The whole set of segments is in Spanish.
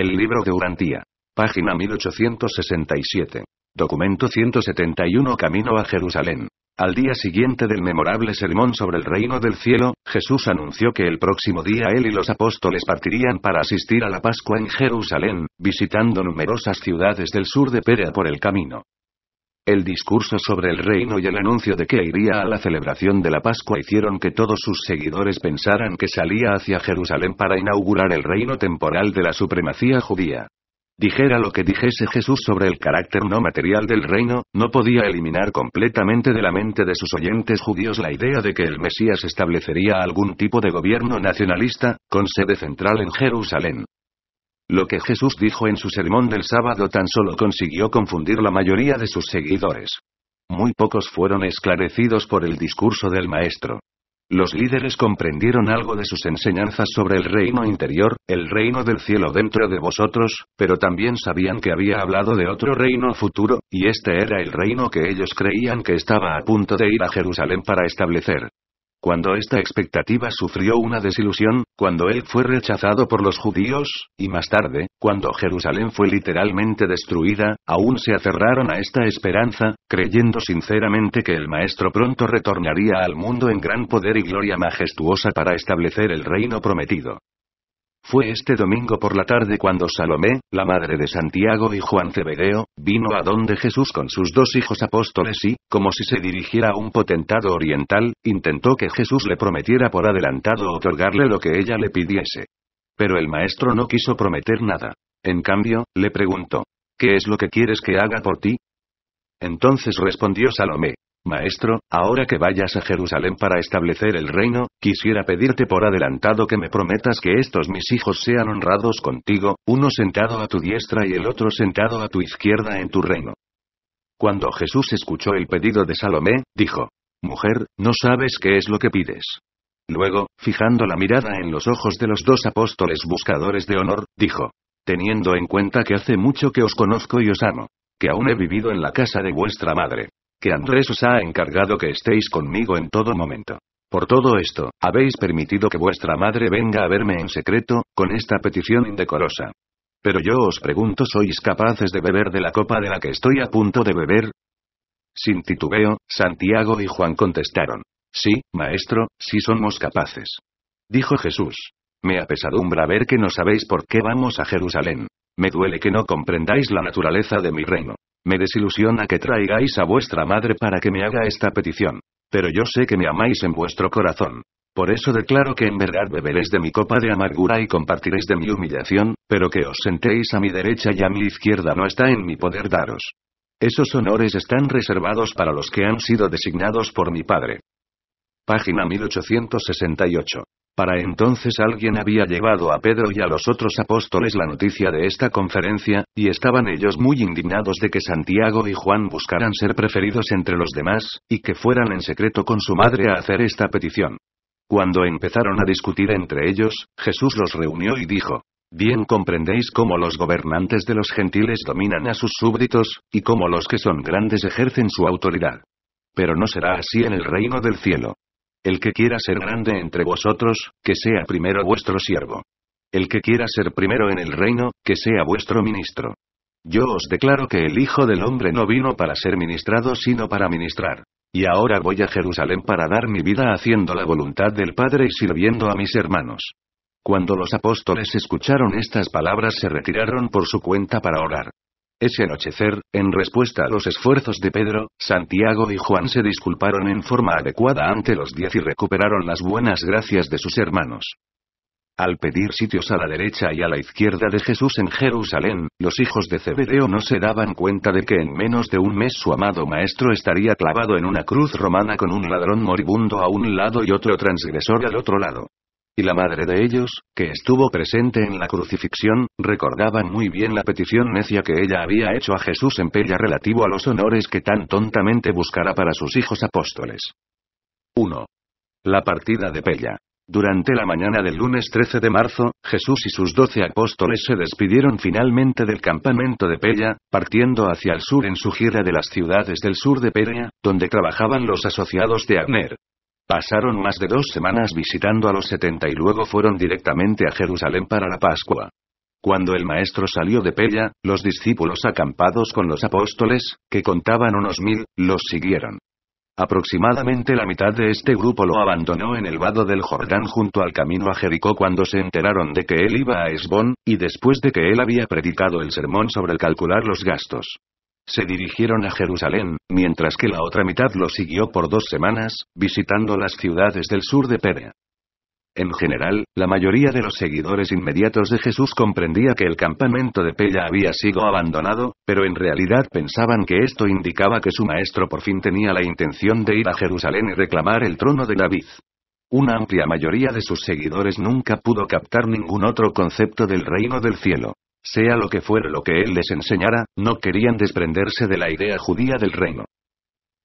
El libro de Urantía. Página 1867. Documento 171 Camino a Jerusalén. Al día siguiente del memorable sermón sobre el reino del cielo, Jesús anunció que el próximo día él y los apóstoles partirían para asistir a la Pascua en Jerusalén, visitando numerosas ciudades del sur de Perea por el camino. El discurso sobre el reino y el anuncio de que iría a la celebración de la Pascua hicieron que todos sus seguidores pensaran que salía hacia Jerusalén para inaugurar el reino temporal de la supremacía judía. Dijera lo que dijese Jesús sobre el carácter no material del reino, no podía eliminar completamente de la mente de sus oyentes judíos la idea de que el Mesías establecería algún tipo de gobierno nacionalista, con sede central en Jerusalén. Lo que Jesús dijo en su sermón del sábado tan solo consiguió confundir la mayoría de sus seguidores. Muy pocos fueron esclarecidos por el discurso del Maestro. Los líderes comprendieron algo de sus enseñanzas sobre el reino interior, el reino del cielo dentro de vosotros, pero también sabían que había hablado de otro reino futuro, y este era el reino que ellos creían que estaba a punto de ir a Jerusalén para establecer. Cuando esta expectativa sufrió una desilusión, cuando él fue rechazado por los judíos, y más tarde, cuando Jerusalén fue literalmente destruida, aún se aferraron a esta esperanza, creyendo sinceramente que el Maestro pronto retornaría al mundo en gran poder y gloria majestuosa para establecer el reino prometido. Fue este domingo por la tarde cuando Salomé, la madre de Santiago y Juan Cebedeo, vino a donde Jesús con sus dos hijos apóstoles y, como si se dirigiera a un potentado oriental, intentó que Jesús le prometiera por adelantado otorgarle lo que ella le pidiese. Pero el maestro no quiso prometer nada. En cambio, le preguntó, ¿qué es lo que quieres que haga por ti? Entonces respondió Salomé, Maestro, ahora que vayas a Jerusalén para establecer el reino, quisiera pedirte por adelantado que me prometas que estos mis hijos sean honrados contigo, uno sentado a tu diestra y el otro sentado a tu izquierda en tu reino. Cuando Jesús escuchó el pedido de Salomé, dijo, Mujer, no sabes qué es lo que pides. Luego, fijando la mirada en los ojos de los dos apóstoles buscadores de honor, dijo, Teniendo en cuenta que hace mucho que os conozco y os amo, que aún he vivido en la casa de vuestra madre que Andrés os ha encargado que estéis conmigo en todo momento. Por todo esto, habéis permitido que vuestra madre venga a verme en secreto, con esta petición indecorosa. Pero yo os pregunto, ¿sois capaces de beber de la copa de la que estoy a punto de beber? Sin titubeo, Santiago y Juan contestaron. Sí, maestro, sí somos capaces. Dijo Jesús. Me apesadumbra ver que no sabéis por qué vamos a Jerusalén. Me duele que no comprendáis la naturaleza de mi reino. Me desilusiona que traigáis a vuestra madre para que me haga esta petición. Pero yo sé que me amáis en vuestro corazón. Por eso declaro que en verdad beberéis de mi copa de amargura y compartiréis de mi humillación, pero que os sentéis a mi derecha y a mi izquierda no está en mi poder daros. Esos honores están reservados para los que han sido designados por mi Padre. Página 1868. Para entonces alguien había llevado a Pedro y a los otros apóstoles la noticia de esta conferencia, y estaban ellos muy indignados de que Santiago y Juan buscaran ser preferidos entre los demás, y que fueran en secreto con su madre a hacer esta petición. Cuando empezaron a discutir entre ellos, Jesús los reunió y dijo, Bien comprendéis cómo los gobernantes de los gentiles dominan a sus súbditos, y cómo los que son grandes ejercen su autoridad. Pero no será así en el reino del cielo. El que quiera ser grande entre vosotros, que sea primero vuestro siervo. El que quiera ser primero en el reino, que sea vuestro ministro. Yo os declaro que el Hijo del Hombre no vino para ser ministrado, sino para ministrar. Y ahora voy a Jerusalén para dar mi vida haciendo la voluntad del Padre y sirviendo a mis hermanos. Cuando los apóstoles escucharon estas palabras se retiraron por su cuenta para orar. Ese anochecer, en respuesta a los esfuerzos de Pedro, Santiago y Juan se disculparon en forma adecuada ante los diez y recuperaron las buenas gracias de sus hermanos. Al pedir sitios a la derecha y a la izquierda de Jesús en Jerusalén, los hijos de Zebedeo no se daban cuenta de que en menos de un mes su amado maestro estaría clavado en una cruz romana con un ladrón moribundo a un lado y otro transgresor al otro lado y la madre de ellos, que estuvo presente en la crucifixión, recordaban muy bien la petición necia que ella había hecho a Jesús en Pella relativo a los honores que tan tontamente buscará para sus hijos apóstoles. 1. La partida de Pella. Durante la mañana del lunes 13 de marzo, Jesús y sus doce apóstoles se despidieron finalmente del campamento de Pella, partiendo hacia el sur en su gira de las ciudades del sur de Perea, donde trabajaban los asociados de Abner. Pasaron más de dos semanas visitando a los setenta y luego fueron directamente a Jerusalén para la Pascua. Cuando el maestro salió de Pella, los discípulos acampados con los apóstoles, que contaban unos mil, los siguieron. Aproximadamente la mitad de este grupo lo abandonó en el vado del Jordán junto al camino a Jericó cuando se enteraron de que él iba a Esbón, y después de que él había predicado el sermón sobre el calcular los gastos se dirigieron a Jerusalén, mientras que la otra mitad lo siguió por dos semanas, visitando las ciudades del sur de Perea. En general, la mayoría de los seguidores inmediatos de Jesús comprendía que el campamento de Pella había sido abandonado, pero en realidad pensaban que esto indicaba que su maestro por fin tenía la intención de ir a Jerusalén y reclamar el trono de David. Una amplia mayoría de sus seguidores nunca pudo captar ningún otro concepto del reino del cielo. Sea lo que fuera lo que él les enseñara, no querían desprenderse de la idea judía del reino.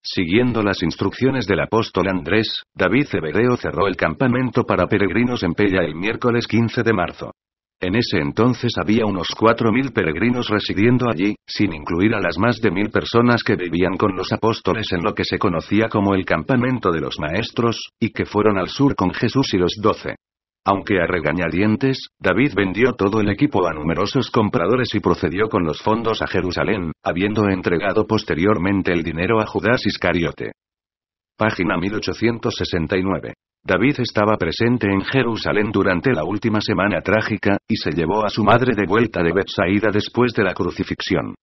Siguiendo las instrucciones del apóstol Andrés, David Hebereo cerró el campamento para peregrinos en Pella el miércoles 15 de marzo. En ese entonces había unos 4.000 peregrinos residiendo allí, sin incluir a las más de 1.000 personas que vivían con los apóstoles en lo que se conocía como el campamento de los maestros, y que fueron al sur con Jesús y los doce. Aunque a regañadientes, David vendió todo el equipo a numerosos compradores y procedió con los fondos a Jerusalén, habiendo entregado posteriormente el dinero a Judas Iscariote. Página 1869. David estaba presente en Jerusalén durante la última semana trágica, y se llevó a su madre de vuelta de Bethsaida después de la crucifixión.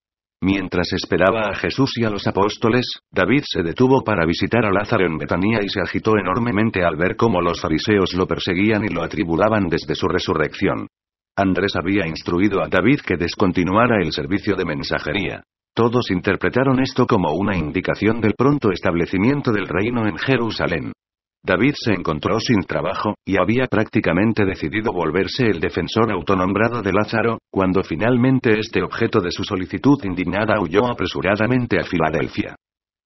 Mientras esperaba a Jesús y a los apóstoles, David se detuvo para visitar a Lázaro en Betanía y se agitó enormemente al ver cómo los fariseos lo perseguían y lo atribulaban desde su resurrección. Andrés había instruido a David que descontinuara el servicio de mensajería. Todos interpretaron esto como una indicación del pronto establecimiento del reino en Jerusalén. David se encontró sin trabajo, y había prácticamente decidido volverse el defensor autonombrado de Lázaro, cuando finalmente este objeto de su solicitud indignada huyó apresuradamente a Filadelfia.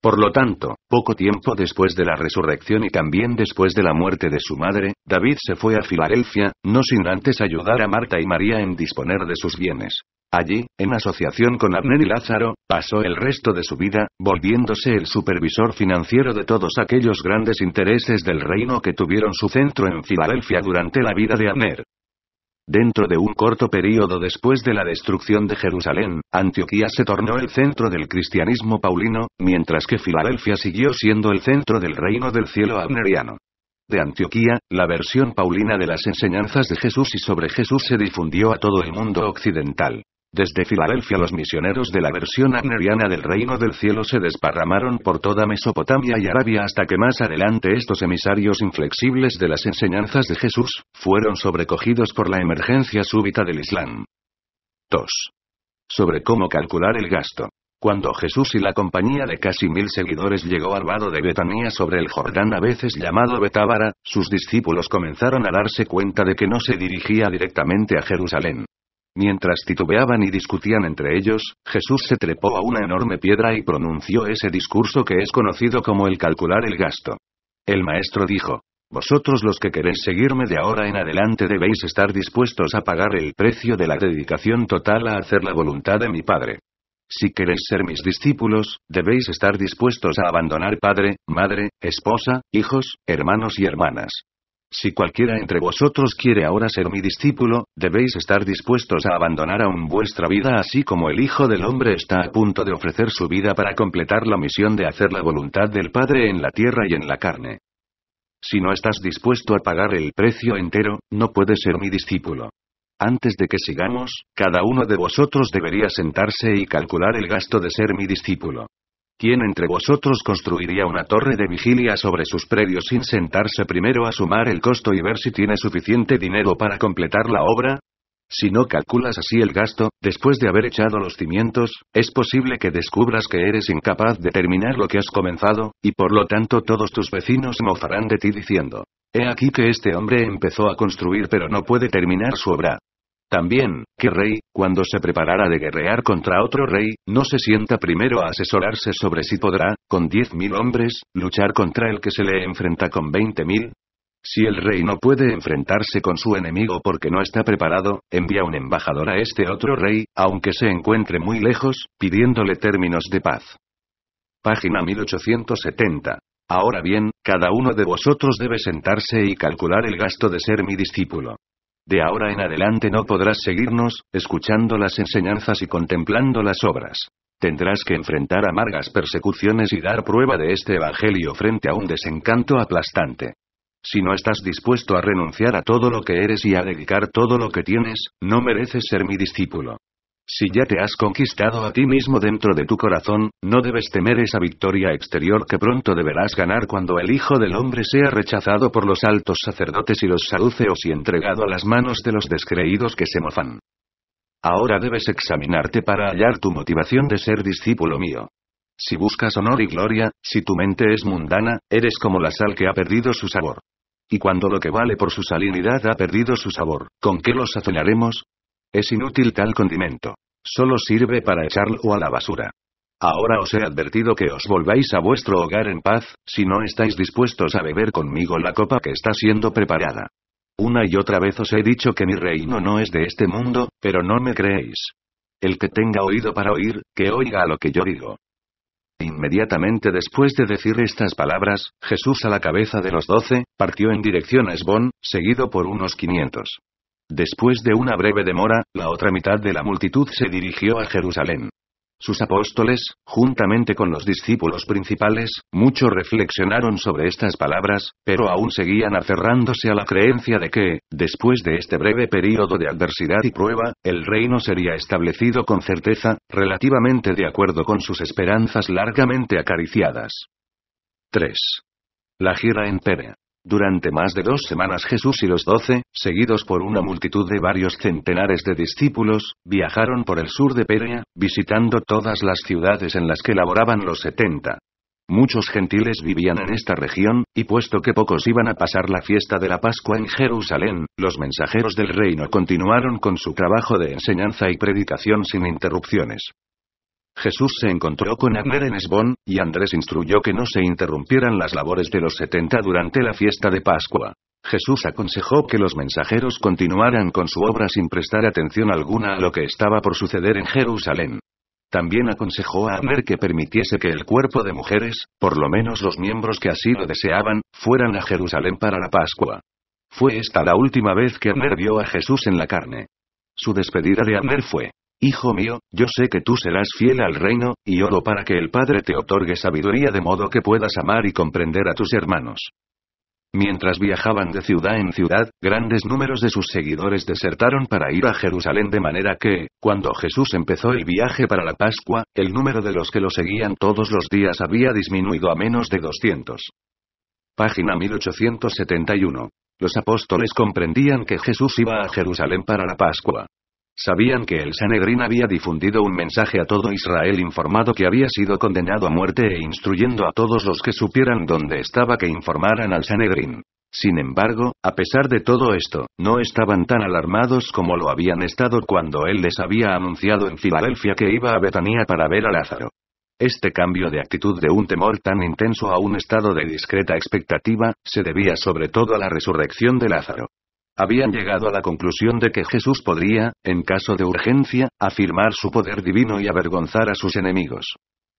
Por lo tanto, poco tiempo después de la resurrección y también después de la muerte de su madre, David se fue a Filadelfia, no sin antes ayudar a Marta y María en disponer de sus bienes. Allí, en asociación con Abner y Lázaro, pasó el resto de su vida, volviéndose el supervisor financiero de todos aquellos grandes intereses del reino que tuvieron su centro en Filadelfia durante la vida de Abner. Dentro de un corto período después de la destrucción de Jerusalén, Antioquía se tornó el centro del cristianismo paulino, mientras que Filadelfia siguió siendo el centro del reino del cielo abneriano. De Antioquía, la versión paulina de las enseñanzas de Jesús y sobre Jesús se difundió a todo el mundo occidental. Desde Filadelfia los misioneros de la versión agneriana del reino del cielo se desparramaron por toda Mesopotamia y Arabia hasta que más adelante estos emisarios inflexibles de las enseñanzas de Jesús, fueron sobrecogidos por la emergencia súbita del Islam. 2. Sobre cómo calcular el gasto. Cuando Jesús y la compañía de casi mil seguidores llegó al vado de Betanía sobre el Jordán, a veces llamado Betávara, sus discípulos comenzaron a darse cuenta de que no se dirigía directamente a Jerusalén. Mientras titubeaban y discutían entre ellos, Jesús se trepó a una enorme piedra y pronunció ese discurso que es conocido como el calcular el gasto. El maestro dijo, Vosotros los que queréis seguirme de ahora en adelante debéis estar dispuestos a pagar el precio de la dedicación total a hacer la voluntad de mi Padre. Si queréis ser mis discípulos, debéis estar dispuestos a abandonar padre, madre, esposa, hijos, hermanos y hermanas, si cualquiera entre vosotros quiere ahora ser mi discípulo, debéis estar dispuestos a abandonar aún vuestra vida así como el Hijo del Hombre está a punto de ofrecer su vida para completar la misión de hacer la voluntad del Padre en la tierra y en la carne. Si no estás dispuesto a pagar el precio entero, no puedes ser mi discípulo. Antes de que sigamos, cada uno de vosotros debería sentarse y calcular el gasto de ser mi discípulo. ¿Quién entre vosotros construiría una torre de vigilia sobre sus predios sin sentarse primero a sumar el costo y ver si tiene suficiente dinero para completar la obra? Si no calculas así el gasto, después de haber echado los cimientos, es posible que descubras que eres incapaz de terminar lo que has comenzado, y por lo tanto todos tus vecinos mofarán de ti diciendo, He aquí que este hombre empezó a construir pero no puede terminar su obra. También, que rey, cuando se preparara de guerrear contra otro rey, no se sienta primero a asesorarse sobre si podrá, con 10.000 hombres, luchar contra el que se le enfrenta con 20.000. Si el rey no puede enfrentarse con su enemigo porque no está preparado, envía un embajador a este otro rey, aunque se encuentre muy lejos, pidiéndole términos de paz. Página 1870. Ahora bien, cada uno de vosotros debe sentarse y calcular el gasto de ser mi discípulo. De ahora en adelante no podrás seguirnos, escuchando las enseñanzas y contemplando las obras. Tendrás que enfrentar amargas persecuciones y dar prueba de este Evangelio frente a un desencanto aplastante. Si no estás dispuesto a renunciar a todo lo que eres y a dedicar todo lo que tienes, no mereces ser mi discípulo. Si ya te has conquistado a ti mismo dentro de tu corazón, no debes temer esa victoria exterior que pronto deberás ganar cuando el Hijo del Hombre sea rechazado por los altos sacerdotes y los saluceos y entregado a las manos de los descreídos que se mofan. Ahora debes examinarte para hallar tu motivación de ser discípulo mío. Si buscas honor y gloria, si tu mente es mundana, eres como la sal que ha perdido su sabor. Y cuando lo que vale por su salinidad ha perdido su sabor, ¿con qué los sazonaremos? Es inútil tal condimento. Solo sirve para echarlo a la basura. Ahora os he advertido que os volváis a vuestro hogar en paz, si no estáis dispuestos a beber conmigo la copa que está siendo preparada. Una y otra vez os he dicho que mi reino no es de este mundo, pero no me creéis. El que tenga oído para oír, que oiga lo que yo digo. Inmediatamente después de decir estas palabras, Jesús a la cabeza de los doce, partió en dirección a Esbón, seguido por unos quinientos. Después de una breve demora, la otra mitad de la multitud se dirigió a Jerusalén. Sus apóstoles, juntamente con los discípulos principales, mucho reflexionaron sobre estas palabras, pero aún seguían aferrándose a la creencia de que, después de este breve período de adversidad y prueba, el reino sería establecido con certeza, relativamente de acuerdo con sus esperanzas largamente acariciadas. 3. La gira en Perea. Durante más de dos semanas Jesús y los doce, seguidos por una multitud de varios centenares de discípulos, viajaron por el sur de Perea, visitando todas las ciudades en las que laboraban los setenta. Muchos gentiles vivían en esta región, y puesto que pocos iban a pasar la fiesta de la Pascua en Jerusalén, los mensajeros del reino continuaron con su trabajo de enseñanza y predicación sin interrupciones. Jesús se encontró con Abner en Esbón, y Andrés instruyó que no se interrumpieran las labores de los setenta durante la fiesta de Pascua. Jesús aconsejó que los mensajeros continuaran con su obra sin prestar atención alguna a lo que estaba por suceder en Jerusalén. También aconsejó a Abner que permitiese que el cuerpo de mujeres, por lo menos los miembros que así lo deseaban, fueran a Jerusalén para la Pascua. Fue esta la última vez que Abner vio a Jesús en la carne. Su despedida de Abner fue Hijo mío, yo sé que tú serás fiel al reino, y oro para que el Padre te otorgue sabiduría de modo que puedas amar y comprender a tus hermanos. Mientras viajaban de ciudad en ciudad, grandes números de sus seguidores desertaron para ir a Jerusalén de manera que, cuando Jesús empezó el viaje para la Pascua, el número de los que lo seguían todos los días había disminuido a menos de 200. Página 1871. Los apóstoles comprendían que Jesús iba a Jerusalén para la Pascua. Sabían que el Sanedrín había difundido un mensaje a todo Israel informado que había sido condenado a muerte e instruyendo a todos los que supieran dónde estaba que informaran al Sanedrín. Sin embargo, a pesar de todo esto, no estaban tan alarmados como lo habían estado cuando él les había anunciado en Filadelfia que iba a Betania para ver a Lázaro. Este cambio de actitud de un temor tan intenso a un estado de discreta expectativa, se debía sobre todo a la resurrección de Lázaro. Habían llegado a la conclusión de que Jesús podría, en caso de urgencia, afirmar su poder divino y avergonzar a sus enemigos.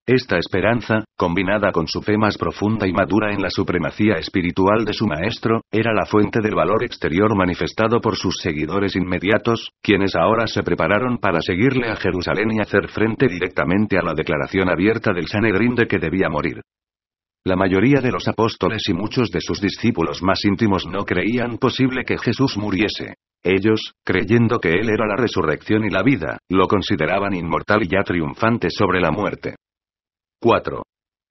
Esta esperanza, combinada con su fe más profunda y madura en la supremacía espiritual de su maestro, era la fuente del valor exterior manifestado por sus seguidores inmediatos, quienes ahora se prepararon para seguirle a Jerusalén y hacer frente directamente a la declaración abierta del Sanedrín de que debía morir. La mayoría de los apóstoles y muchos de sus discípulos más íntimos no creían posible que Jesús muriese. Ellos, creyendo que Él era la resurrección y la vida, lo consideraban inmortal y ya triunfante sobre la muerte. 4.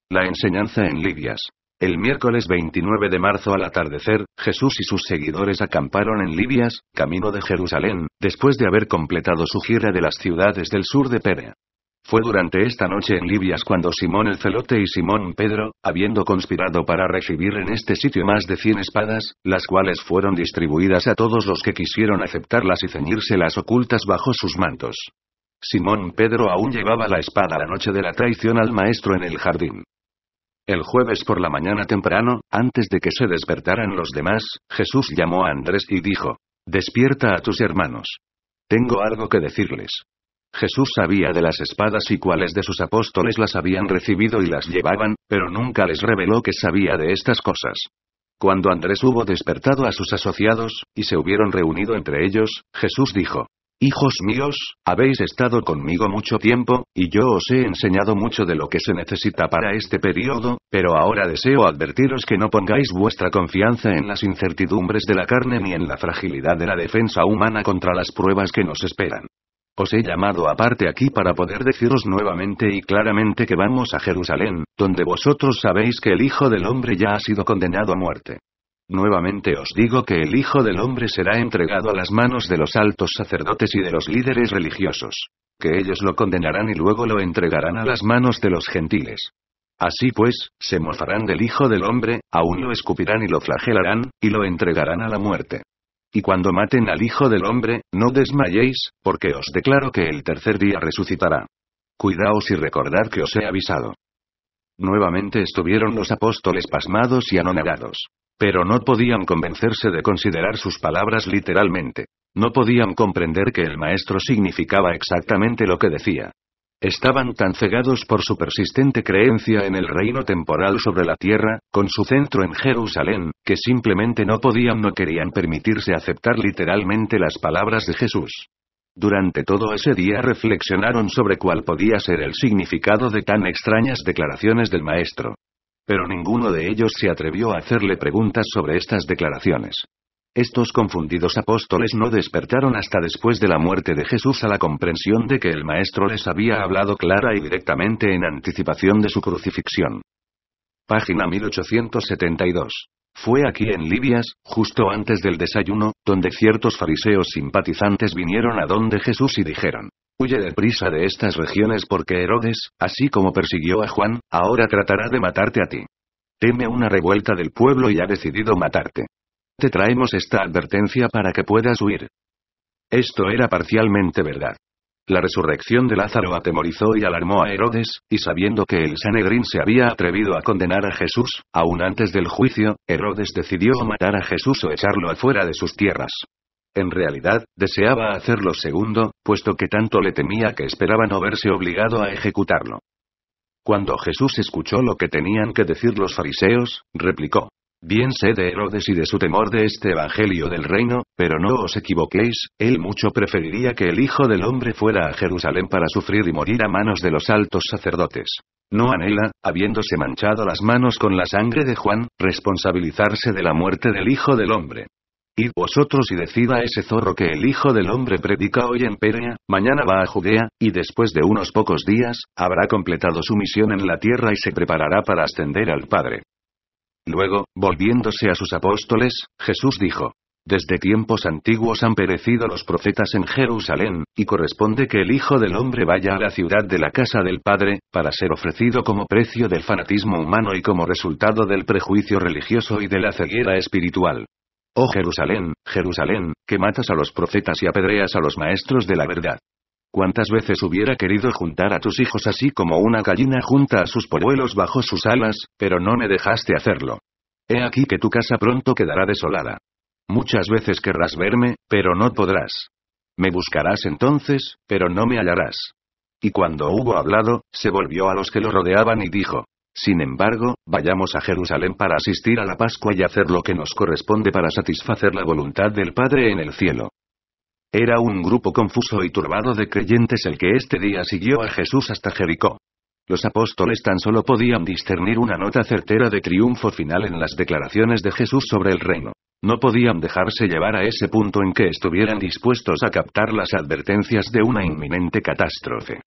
La enseñanza en Libias. El miércoles 29 de marzo al atardecer, Jesús y sus seguidores acamparon en Libias, camino de Jerusalén, después de haber completado su gira de las ciudades del sur de Perea. Fue durante esta noche en Libias cuando Simón el Celote y Simón Pedro, habiendo conspirado para recibir en este sitio más de 100 espadas, las cuales fueron distribuidas a todos los que quisieron aceptarlas y ceñírselas ocultas bajo sus mantos. Simón Pedro aún llevaba la espada la noche de la traición al maestro en el jardín. El jueves por la mañana temprano, antes de que se despertaran los demás, Jesús llamó a Andrés y dijo, Despierta a tus hermanos. Tengo algo que decirles. Jesús sabía de las espadas y cuáles de sus apóstoles las habían recibido y las llevaban, pero nunca les reveló que sabía de estas cosas. Cuando Andrés hubo despertado a sus asociados, y se hubieron reunido entre ellos, Jesús dijo, Hijos míos, habéis estado conmigo mucho tiempo, y yo os he enseñado mucho de lo que se necesita para este periodo, pero ahora deseo advertiros que no pongáis vuestra confianza en las incertidumbres de la carne ni en la fragilidad de la defensa humana contra las pruebas que nos esperan. Os he llamado aparte aquí para poder deciros nuevamente y claramente que vamos a Jerusalén, donde vosotros sabéis que el Hijo del Hombre ya ha sido condenado a muerte. Nuevamente os digo que el Hijo del Hombre será entregado a las manos de los altos sacerdotes y de los líderes religiosos. Que ellos lo condenarán y luego lo entregarán a las manos de los gentiles. Así pues, se mofarán del Hijo del Hombre, aún lo escupirán y lo flagelarán, y lo entregarán a la muerte. Y cuando maten al Hijo del Hombre, no desmayéis, porque os declaro que el tercer día resucitará. Cuidaos y recordad que os he avisado. Nuevamente estuvieron los apóstoles pasmados y anonadados. Pero no podían convencerse de considerar sus palabras literalmente. No podían comprender que el maestro significaba exactamente lo que decía. Estaban tan cegados por su persistente creencia en el reino temporal sobre la tierra, con su centro en Jerusalén, que simplemente no podían no querían permitirse aceptar literalmente las palabras de Jesús. Durante todo ese día reflexionaron sobre cuál podía ser el significado de tan extrañas declaraciones del Maestro. Pero ninguno de ellos se atrevió a hacerle preguntas sobre estas declaraciones. Estos confundidos apóstoles no despertaron hasta después de la muerte de Jesús a la comprensión de que el Maestro les había hablado clara y directamente en anticipación de su crucifixión. Página 1872. Fue aquí en Libias, justo antes del desayuno, donde ciertos fariseos simpatizantes vinieron a donde Jesús y dijeron, Huye deprisa de estas regiones porque Herodes, así como persiguió a Juan, ahora tratará de matarte a ti. Teme una revuelta del pueblo y ha decidido matarte. Te traemos esta advertencia para que puedas huir. Esto era parcialmente verdad. La resurrección de Lázaro atemorizó y alarmó a Herodes, y sabiendo que el Sanedrín se había atrevido a condenar a Jesús, aún antes del juicio, Herodes decidió matar a Jesús o echarlo afuera de sus tierras. En realidad, deseaba hacerlo segundo, puesto que tanto le temía que esperaba no verse obligado a ejecutarlo. Cuando Jesús escuchó lo que tenían que decir los fariseos, replicó, Bien sé de Herodes y de su temor de este Evangelio del Reino, pero no os equivoquéis, él mucho preferiría que el Hijo del Hombre fuera a Jerusalén para sufrir y morir a manos de los altos sacerdotes. No anhela, habiéndose manchado las manos con la sangre de Juan, responsabilizarse de la muerte del Hijo del Hombre. Id vosotros y decid a ese zorro que el Hijo del Hombre predica hoy en Perea, mañana va a Judea, y después de unos pocos días, habrá completado su misión en la tierra y se preparará para ascender al Padre. Luego, volviéndose a sus apóstoles, Jesús dijo, desde tiempos antiguos han perecido los profetas en Jerusalén, y corresponde que el Hijo del Hombre vaya a la ciudad de la casa del Padre, para ser ofrecido como precio del fanatismo humano y como resultado del prejuicio religioso y de la ceguera espiritual. Oh Jerusalén, Jerusalén, que matas a los profetas y apedreas a los maestros de la verdad. Cuántas veces hubiera querido juntar a tus hijos así como una gallina junta a sus polluelos bajo sus alas, pero no me dejaste hacerlo. He aquí que tu casa pronto quedará desolada. Muchas veces querrás verme, pero no podrás. Me buscarás entonces, pero no me hallarás. Y cuando hubo hablado, se volvió a los que lo rodeaban y dijo, Sin embargo, vayamos a Jerusalén para asistir a la Pascua y hacer lo que nos corresponde para satisfacer la voluntad del Padre en el cielo. Era un grupo confuso y turbado de creyentes el que este día siguió a Jesús hasta Jericó. Los apóstoles tan solo podían discernir una nota certera de triunfo final en las declaraciones de Jesús sobre el reino. No podían dejarse llevar a ese punto en que estuvieran dispuestos a captar las advertencias de una inminente catástrofe.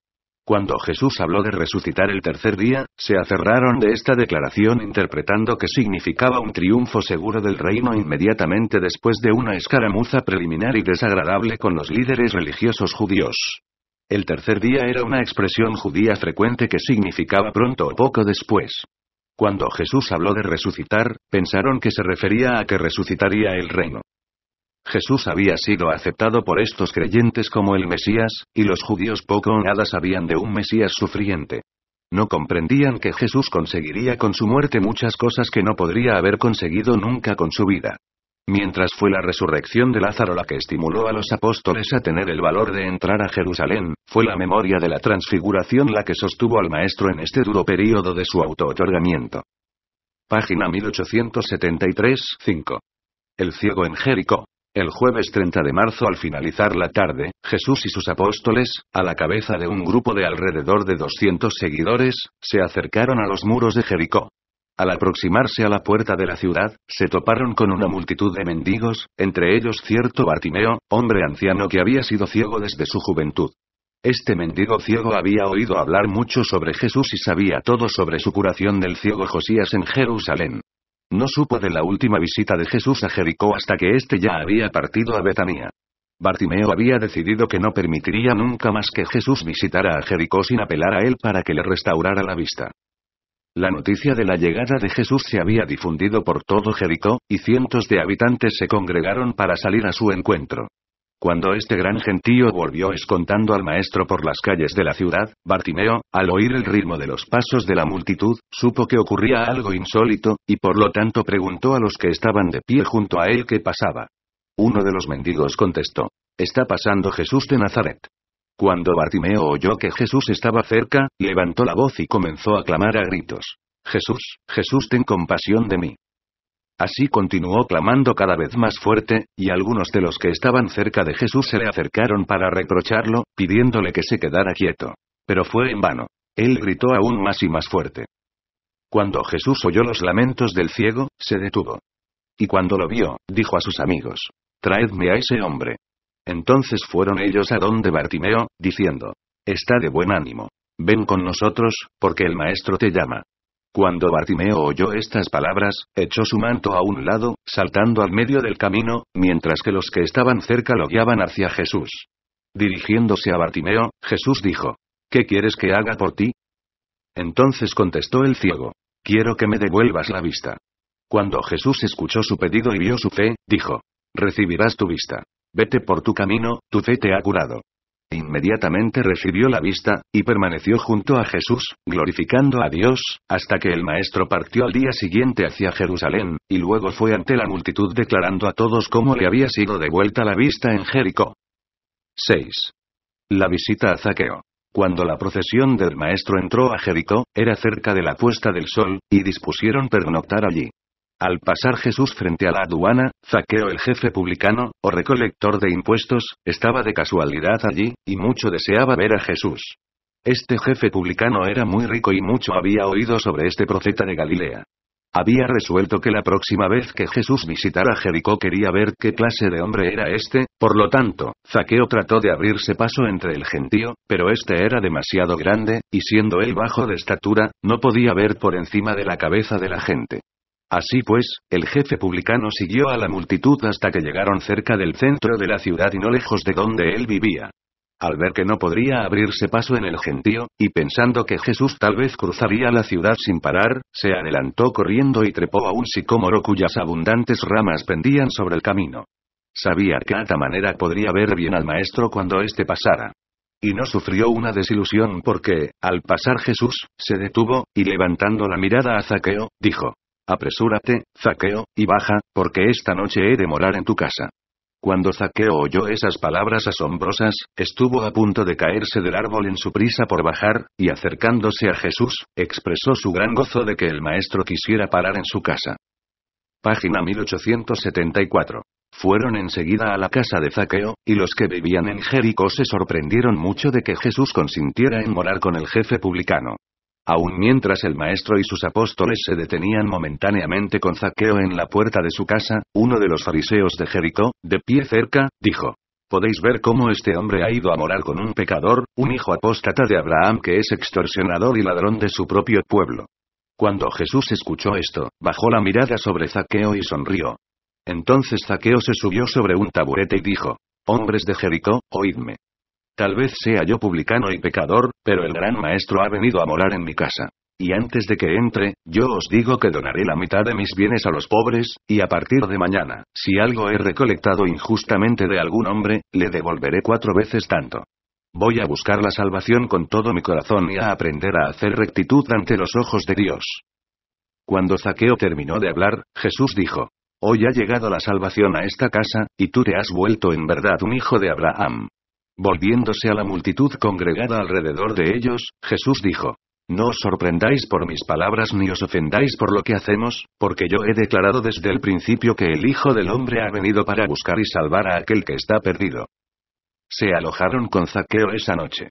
Cuando Jesús habló de resucitar el tercer día, se aferraron de esta declaración interpretando que significaba un triunfo seguro del reino inmediatamente después de una escaramuza preliminar y desagradable con los líderes religiosos judíos. El tercer día era una expresión judía frecuente que significaba pronto o poco después. Cuando Jesús habló de resucitar, pensaron que se refería a que resucitaría el reino. Jesús había sido aceptado por estos creyentes como el Mesías, y los judíos poco o nada sabían de un Mesías sufriente. No comprendían que Jesús conseguiría con su muerte muchas cosas que no podría haber conseguido nunca con su vida. Mientras fue la resurrección de Lázaro la que estimuló a los apóstoles a tener el valor de entrar a Jerusalén, fue la memoria de la transfiguración la que sostuvo al Maestro en este duro período de su auto-otorgamiento. Página 1873-5. El ciego en Jericó. El jueves 30 de marzo al finalizar la tarde, Jesús y sus apóstoles, a la cabeza de un grupo de alrededor de 200 seguidores, se acercaron a los muros de Jericó. Al aproximarse a la puerta de la ciudad, se toparon con una multitud de mendigos, entre ellos cierto Bartimeo, hombre anciano que había sido ciego desde su juventud. Este mendigo ciego había oído hablar mucho sobre Jesús y sabía todo sobre su curación del ciego Josías en Jerusalén. No supo de la última visita de Jesús a Jericó hasta que éste ya había partido a Betania. Bartimeo había decidido que no permitiría nunca más que Jesús visitara a Jericó sin apelar a él para que le restaurara la vista. La noticia de la llegada de Jesús se había difundido por todo Jericó, y cientos de habitantes se congregaron para salir a su encuentro. Cuando este gran gentío volvió escontando al maestro por las calles de la ciudad, Bartimeo, al oír el ritmo de los pasos de la multitud, supo que ocurría algo insólito, y por lo tanto preguntó a los que estaban de pie junto a él qué pasaba. Uno de los mendigos contestó, Está pasando Jesús de Nazaret. Cuando Bartimeo oyó que Jesús estaba cerca, levantó la voz y comenzó a clamar a gritos, Jesús, Jesús, ten compasión de mí. Así continuó clamando cada vez más fuerte, y algunos de los que estaban cerca de Jesús se le acercaron para reprocharlo, pidiéndole que se quedara quieto. Pero fue en vano. Él gritó aún más y más fuerte. Cuando Jesús oyó los lamentos del ciego, se detuvo. Y cuando lo vio, dijo a sus amigos, Traedme a ese hombre. Entonces fueron ellos a donde Bartimeo, diciendo, Está de buen ánimo. Ven con nosotros, porque el Maestro te llama. Cuando Bartimeo oyó estas palabras, echó su manto a un lado, saltando al medio del camino, mientras que los que estaban cerca lo guiaban hacia Jesús. Dirigiéndose a Bartimeo, Jesús dijo, ¿Qué quieres que haga por ti? Entonces contestó el ciego, Quiero que me devuelvas la vista. Cuando Jesús escuchó su pedido y vio su fe, dijo, Recibirás tu vista. Vete por tu camino, tu fe te ha curado. Inmediatamente recibió la vista, y permaneció junto a Jesús, glorificando a Dios, hasta que el Maestro partió al día siguiente hacia Jerusalén, y luego fue ante la multitud declarando a todos cómo le había sido devuelta la vista en Jericó. 6. La visita a Zaqueo. Cuando la procesión del Maestro entró a Jericó, era cerca de la puesta del sol, y dispusieron pernoctar allí. Al pasar Jesús frente a la aduana, Zaqueo el jefe publicano, o recolector de impuestos, estaba de casualidad allí, y mucho deseaba ver a Jesús. Este jefe publicano era muy rico y mucho había oído sobre este profeta de Galilea. Había resuelto que la próxima vez que Jesús visitara Jericó quería ver qué clase de hombre era este, por lo tanto, Zaqueo trató de abrirse paso entre el gentío, pero este era demasiado grande, y siendo él bajo de estatura, no podía ver por encima de la cabeza de la gente. Así pues, el jefe publicano siguió a la multitud hasta que llegaron cerca del centro de la ciudad y no lejos de donde él vivía. Al ver que no podría abrirse paso en el gentío, y pensando que Jesús tal vez cruzaría la ciudad sin parar, se adelantó corriendo y trepó a un sicómoro cuyas abundantes ramas pendían sobre el camino. Sabía que de esta manera podría ver bien al maestro cuando éste pasara. Y no sufrió una desilusión porque, al pasar Jesús, se detuvo, y levantando la mirada a Zaqueo, dijo, Apresúrate, Zaqueo, y baja, porque esta noche he de morar en tu casa. Cuando Zaqueo oyó esas palabras asombrosas, estuvo a punto de caerse del árbol en su prisa por bajar, y acercándose a Jesús, expresó su gran gozo de que el maestro quisiera parar en su casa. Página 1874. Fueron enseguida a la casa de Zaqueo, y los que vivían en Jericó se sorprendieron mucho de que Jesús consintiera en morar con el jefe publicano. Aun mientras el maestro y sus apóstoles se detenían momentáneamente con zaqueo en la puerta de su casa, uno de los fariseos de Jericó, de pie cerca, dijo. Podéis ver cómo este hombre ha ido a morar con un pecador, un hijo apóstata de Abraham que es extorsionador y ladrón de su propio pueblo. Cuando Jesús escuchó esto, bajó la mirada sobre Zaqueo y sonrió. Entonces Zaqueo se subió sobre un taburete y dijo, Hombres de Jericó, oídme. Tal vez sea yo publicano y pecador, pero el gran maestro ha venido a morar en mi casa. Y antes de que entre, yo os digo que donaré la mitad de mis bienes a los pobres, y a partir de mañana, si algo he recolectado injustamente de algún hombre, le devolveré cuatro veces tanto. Voy a buscar la salvación con todo mi corazón y a aprender a hacer rectitud ante los ojos de Dios. Cuando Zaqueo terminó de hablar, Jesús dijo, Hoy ha llegado la salvación a esta casa, y tú te has vuelto en verdad un hijo de Abraham. Volviéndose a la multitud congregada alrededor de ellos, Jesús dijo, No os sorprendáis por mis palabras ni os ofendáis por lo que hacemos, porque yo he declarado desde el principio que el Hijo del Hombre ha venido para buscar y salvar a aquel que está perdido. Se alojaron con Zaqueo esa noche.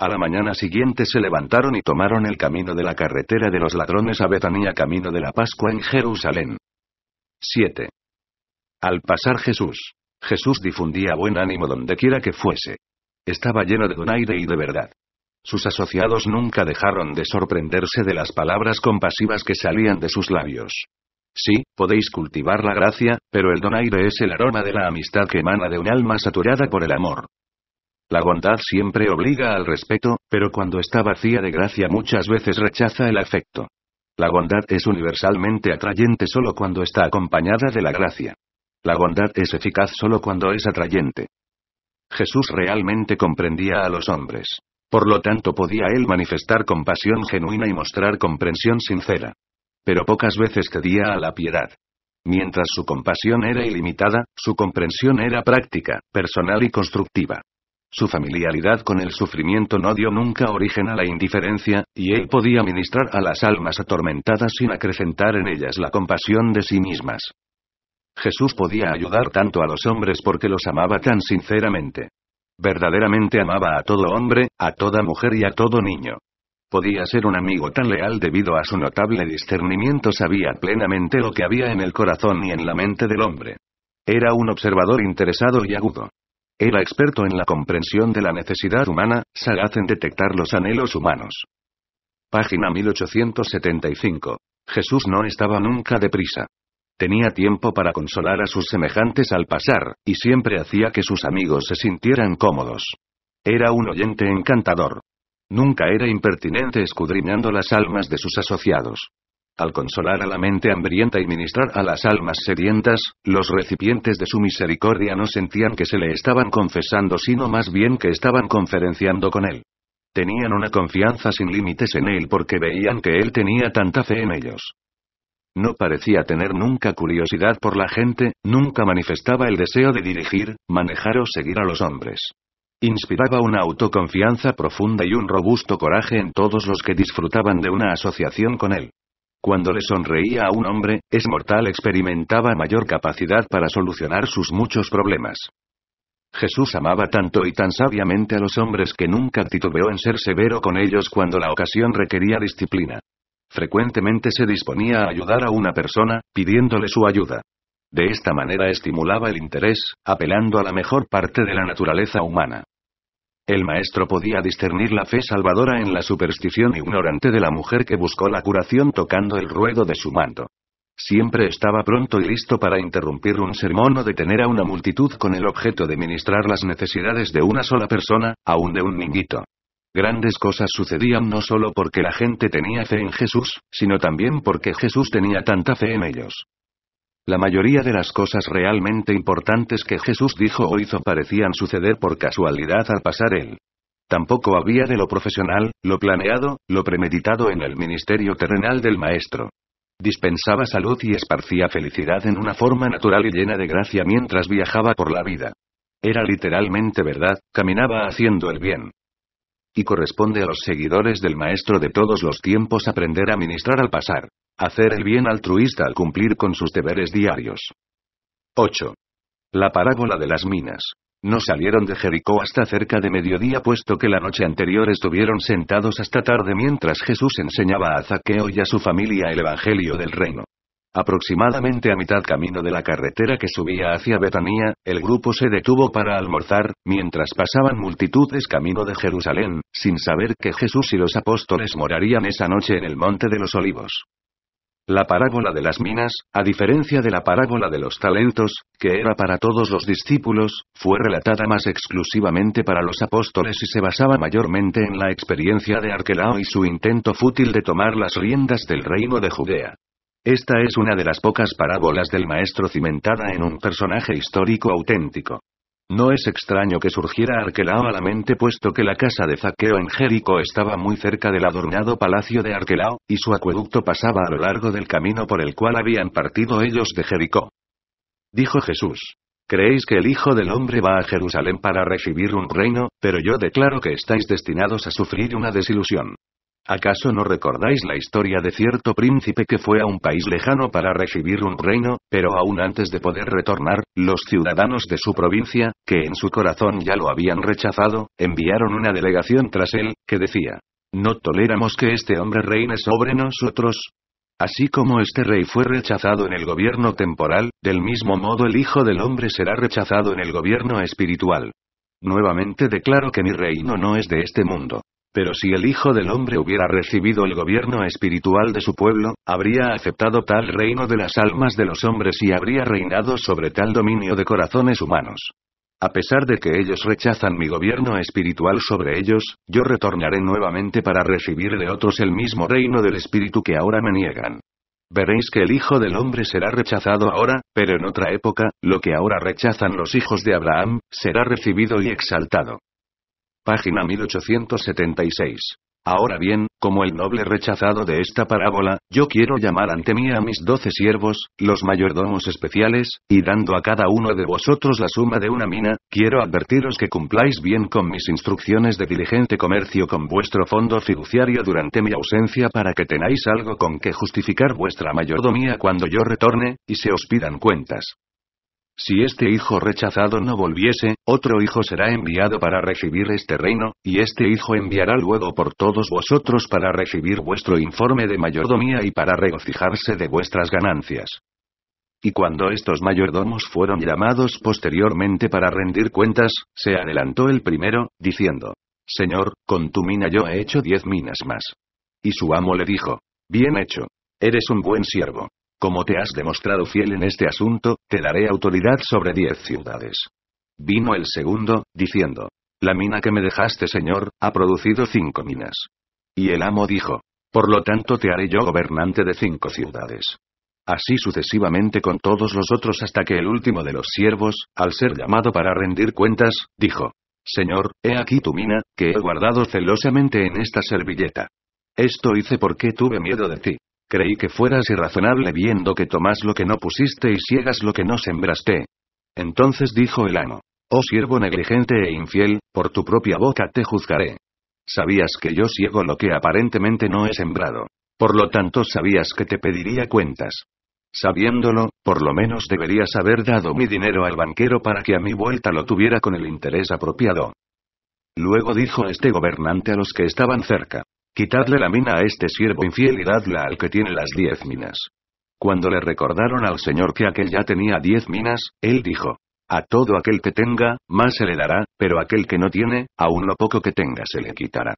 A la mañana siguiente se levantaron y tomaron el camino de la carretera de los ladrones a Betanía camino de la Pascua en Jerusalén. 7. Al pasar Jesús Jesús difundía buen ánimo donde quiera que fuese. Estaba lleno de donaire y de verdad. Sus asociados nunca dejaron de sorprenderse de las palabras compasivas que salían de sus labios. Sí, podéis cultivar la gracia, pero el donaire es el aroma de la amistad que emana de un alma saturada por el amor. La bondad siempre obliga al respeto, pero cuando está vacía de gracia muchas veces rechaza el afecto. La bondad es universalmente atrayente solo cuando está acompañada de la gracia. La bondad es eficaz solo cuando es atrayente. Jesús realmente comprendía a los hombres. Por lo tanto podía él manifestar compasión genuina y mostrar comprensión sincera. Pero pocas veces cedía a la piedad. Mientras su compasión era ilimitada, su comprensión era práctica, personal y constructiva. Su familiaridad con el sufrimiento no dio nunca origen a la indiferencia, y él podía ministrar a las almas atormentadas sin acrecentar en ellas la compasión de sí mismas. Jesús podía ayudar tanto a los hombres porque los amaba tan sinceramente. Verdaderamente amaba a todo hombre, a toda mujer y a todo niño. Podía ser un amigo tan leal debido a su notable discernimiento, sabía plenamente lo que había en el corazón y en la mente del hombre. Era un observador interesado y agudo. Era experto en la comprensión de la necesidad humana, sagaz en detectar los anhelos humanos. Página 1875. Jesús no estaba nunca deprisa. Tenía tiempo para consolar a sus semejantes al pasar, y siempre hacía que sus amigos se sintieran cómodos. Era un oyente encantador. Nunca era impertinente escudriñando las almas de sus asociados. Al consolar a la mente hambrienta y ministrar a las almas sedientas, los recipientes de su misericordia no sentían que se le estaban confesando, sino más bien que estaban conferenciando con él. Tenían una confianza sin límites en él porque veían que él tenía tanta fe en ellos. No parecía tener nunca curiosidad por la gente, nunca manifestaba el deseo de dirigir, manejar o seguir a los hombres. Inspiraba una autoconfianza profunda y un robusto coraje en todos los que disfrutaban de una asociación con él. Cuando le sonreía a un hombre, es mortal experimentaba mayor capacidad para solucionar sus muchos problemas. Jesús amaba tanto y tan sabiamente a los hombres que nunca titubeó en ser severo con ellos cuando la ocasión requería disciplina. Frecuentemente se disponía a ayudar a una persona, pidiéndole su ayuda. De esta manera estimulaba el interés, apelando a la mejor parte de la naturaleza humana. El maestro podía discernir la fe salvadora en la superstición ignorante de la mujer que buscó la curación tocando el ruedo de su manto. Siempre estaba pronto y listo para interrumpir un sermón o detener a una multitud con el objeto de ministrar las necesidades de una sola persona, aun de un ninguito. Grandes cosas sucedían no solo porque la gente tenía fe en Jesús, sino también porque Jesús tenía tanta fe en ellos. La mayoría de las cosas realmente importantes que Jesús dijo o hizo parecían suceder por casualidad al pasar él. Tampoco había de lo profesional, lo planeado, lo premeditado en el ministerio terrenal del Maestro. Dispensaba salud y esparcía felicidad en una forma natural y llena de gracia mientras viajaba por la vida. Era literalmente verdad, caminaba haciendo el bien y corresponde a los seguidores del Maestro de todos los tiempos aprender a ministrar al pasar, hacer el bien altruista al cumplir con sus deberes diarios. 8. La parábola de las minas. No salieron de Jericó hasta cerca de mediodía puesto que la noche anterior estuvieron sentados hasta tarde mientras Jesús enseñaba a Zaqueo y a su familia el Evangelio del Reino. Aproximadamente a mitad camino de la carretera que subía hacia Betania, el grupo se detuvo para almorzar, mientras pasaban multitudes camino de Jerusalén, sin saber que Jesús y los apóstoles morarían esa noche en el Monte de los Olivos. La parábola de las minas, a diferencia de la parábola de los talentos, que era para todos los discípulos, fue relatada más exclusivamente para los apóstoles y se basaba mayormente en la experiencia de Arquelao y su intento fútil de tomar las riendas del reino de Judea. Esta es una de las pocas parábolas del maestro cimentada en un personaje histórico auténtico. No es extraño que surgiera Arquelao a la mente puesto que la casa de Zaqueo en Jericó estaba muy cerca del adornado palacio de Arquelao, y su acueducto pasaba a lo largo del camino por el cual habían partido ellos de Jericó. Dijo Jesús. Creéis que el Hijo del Hombre va a Jerusalén para recibir un reino, pero yo declaro que estáis destinados a sufrir una desilusión. ¿Acaso no recordáis la historia de cierto príncipe que fue a un país lejano para recibir un reino, pero aún antes de poder retornar, los ciudadanos de su provincia, que en su corazón ya lo habían rechazado, enviaron una delegación tras él, que decía, No toleramos que este hombre reine sobre nosotros. Así como este rey fue rechazado en el gobierno temporal, del mismo modo el Hijo del Hombre será rechazado en el gobierno espiritual. Nuevamente declaro que mi reino no es de este mundo. Pero si el Hijo del Hombre hubiera recibido el gobierno espiritual de su pueblo, habría aceptado tal reino de las almas de los hombres y habría reinado sobre tal dominio de corazones humanos. A pesar de que ellos rechazan mi gobierno espiritual sobre ellos, yo retornaré nuevamente para recibir de otros el mismo reino del espíritu que ahora me niegan. Veréis que el Hijo del Hombre será rechazado ahora, pero en otra época, lo que ahora rechazan los hijos de Abraham, será recibido y exaltado. Página 1876. Ahora bien, como el noble rechazado de esta parábola, yo quiero llamar ante mí a mis doce siervos, los mayordomos especiales, y dando a cada uno de vosotros la suma de una mina, quiero advertiros que cumpláis bien con mis instrucciones de diligente comercio con vuestro fondo fiduciario durante mi ausencia para que tenáis algo con que justificar vuestra mayordomía cuando yo retorne, y se os pidan cuentas. Si este hijo rechazado no volviese, otro hijo será enviado para recibir este reino, y este hijo enviará luego por todos vosotros para recibir vuestro informe de mayordomía y para regocijarse de vuestras ganancias. Y cuando estos mayordomos fueron llamados posteriormente para rendir cuentas, se adelantó el primero, diciendo, Señor, con tu mina yo he hecho diez minas más. Y su amo le dijo, Bien hecho. Eres un buen siervo. Como te has demostrado fiel en este asunto, te daré autoridad sobre diez ciudades. Vino el segundo, diciendo, La mina que me dejaste, señor, ha producido cinco minas. Y el amo dijo, Por lo tanto te haré yo gobernante de cinco ciudades. Así sucesivamente con todos los otros hasta que el último de los siervos, al ser llamado para rendir cuentas, dijo, Señor, he aquí tu mina, que he guardado celosamente en esta servilleta. Esto hice porque tuve miedo de ti. Creí que fueras irrazonable viendo que tomás lo que no pusiste y ciegas lo que no sembraste. Entonces dijo el amo. Oh siervo negligente e infiel, por tu propia boca te juzgaré. Sabías que yo ciego lo que aparentemente no he sembrado. Por lo tanto sabías que te pediría cuentas. Sabiéndolo, por lo menos deberías haber dado mi dinero al banquero para que a mi vuelta lo tuviera con el interés apropiado. Luego dijo este gobernante a los que estaban cerca. Quitadle la mina a este siervo infiel y al que tiene las diez minas. Cuando le recordaron al Señor que aquel ya tenía diez minas, él dijo, a todo aquel que tenga, más se le dará, pero aquel que no tiene, aún lo poco que tenga se le quitará.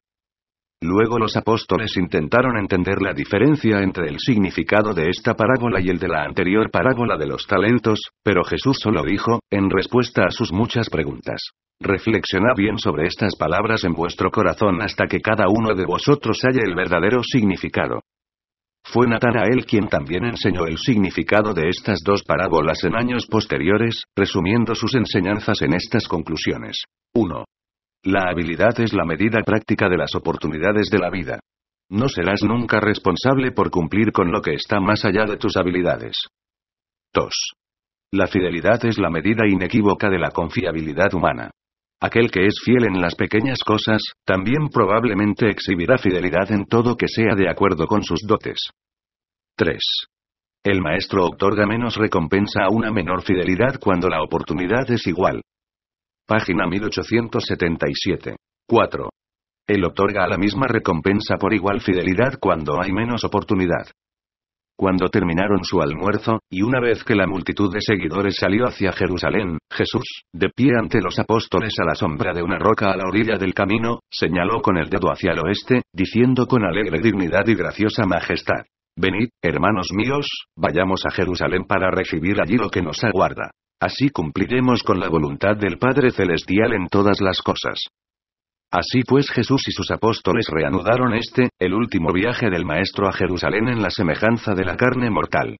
Luego los apóstoles intentaron entender la diferencia entre el significado de esta parábola y el de la anterior parábola de los talentos, pero Jesús solo dijo, en respuesta a sus muchas preguntas. Reflexionad bien sobre estas palabras en vuestro corazón hasta que cada uno de vosotros haya el verdadero significado. Fue Natanael quien también enseñó el significado de estas dos parábolas en años posteriores, resumiendo sus enseñanzas en estas conclusiones. 1. La habilidad es la medida práctica de las oportunidades de la vida. No serás nunca responsable por cumplir con lo que está más allá de tus habilidades. 2. La fidelidad es la medida inequívoca de la confiabilidad humana. Aquel que es fiel en las pequeñas cosas, también probablemente exhibirá fidelidad en todo que sea de acuerdo con sus dotes. 3. El maestro otorga menos recompensa a una menor fidelidad cuando la oportunidad es igual. Página 1877. 4. Él otorga la misma recompensa por igual fidelidad cuando hay menos oportunidad. Cuando terminaron su almuerzo, y una vez que la multitud de seguidores salió hacia Jerusalén, Jesús, de pie ante los apóstoles a la sombra de una roca a la orilla del camino, señaló con el dedo hacia el oeste, diciendo con alegre dignidad y graciosa majestad. Venid, hermanos míos, vayamos a Jerusalén para recibir allí lo que nos aguarda Así cumpliremos con la voluntad del Padre Celestial en todas las cosas. Así pues Jesús y sus apóstoles reanudaron este, el último viaje del Maestro a Jerusalén en la semejanza de la carne mortal.